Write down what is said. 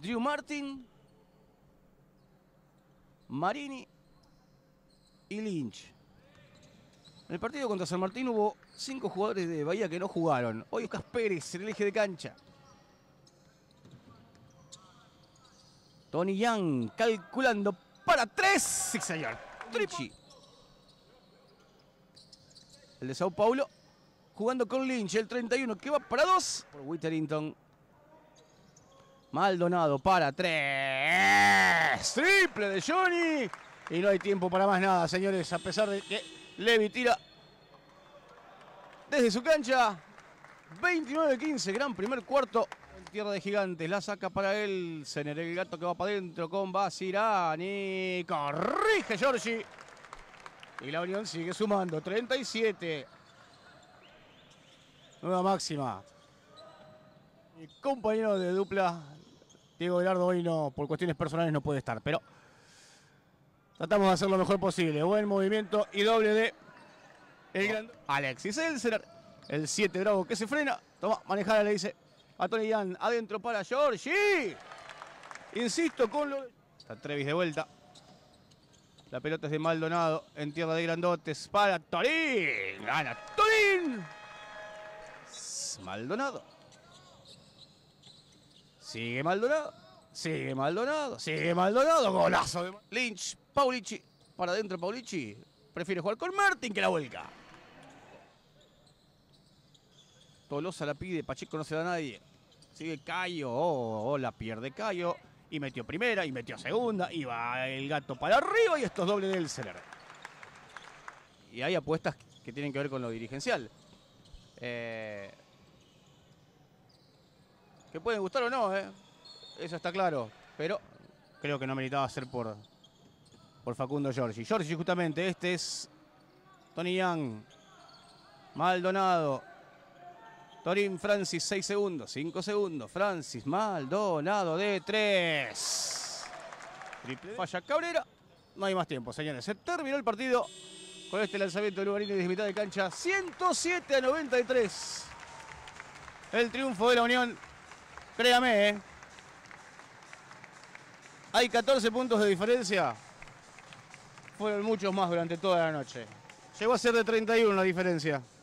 Drew Martin, Marini y Lynch. En el partido contra San Martín hubo cinco jugadores de Bahía que no jugaron. Hoy Oscar Pérez en el eje de cancha. Tony Young calculando para tres. Sí, señor. El de Sao Paulo jugando con Lynch, el 31 que va para dos por Witterington. Maldonado para tres. Triple de Johnny. Y no hay tiempo para más nada, señores. A pesar de que Levi tira desde su cancha. 29-15, gran primer cuarto. Tierra de Gigantes, la saca para él. Sener, el gato que va para adentro con Basirani. Corrige Giorgi. Y la Unión sigue sumando. 37. Nueva máxima. Mi compañero de dupla Diego Velardo hoy no, por cuestiones personales no puede estar, pero tratamos de hacer lo mejor posible. Buen movimiento y doble de Alexis Elser. El 7 Bravo que se frena. Toma, manejada le dice a Tony Yan. Adentro para Georgie. Insisto con lo... Está Trevis de vuelta. La pelota es de Maldonado en tierra de grandotes para Torín. Gana Torín. Maldonado. Sigue Maldonado. Sigue Maldonado. Sigue Maldonado. Golazo de Lynch. Paulichi. Para adentro Paulici. Prefiere jugar con Martín que la vuelca. Tolosa la pide. Pacheco no se da a nadie. Sigue Cayo. Oh, oh, la pierde Cayo. Y metió primera. Y metió segunda. Y va el gato para arriba. Y esto es doble del Celer. Y hay apuestas que tienen que ver con lo dirigencial. Eh pueden gustar o no, ¿eh? eso está claro, pero creo que no meritaba ser por, por Facundo Giorgi. Giorgi justamente, este es Tony Young, Maldonado, Torín Francis, 6 segundos, 5 segundos, Francis Maldonado de 3. falla Cabrera, no hay más tiempo, señores, se terminó el partido con este lanzamiento de Lugarini desde mitad de cancha, 107 a 93. El triunfo de la Unión Créame, ¿eh? Hay 14 puntos de diferencia. Fueron muchos más durante toda la noche. Llegó a ser de 31 la diferencia.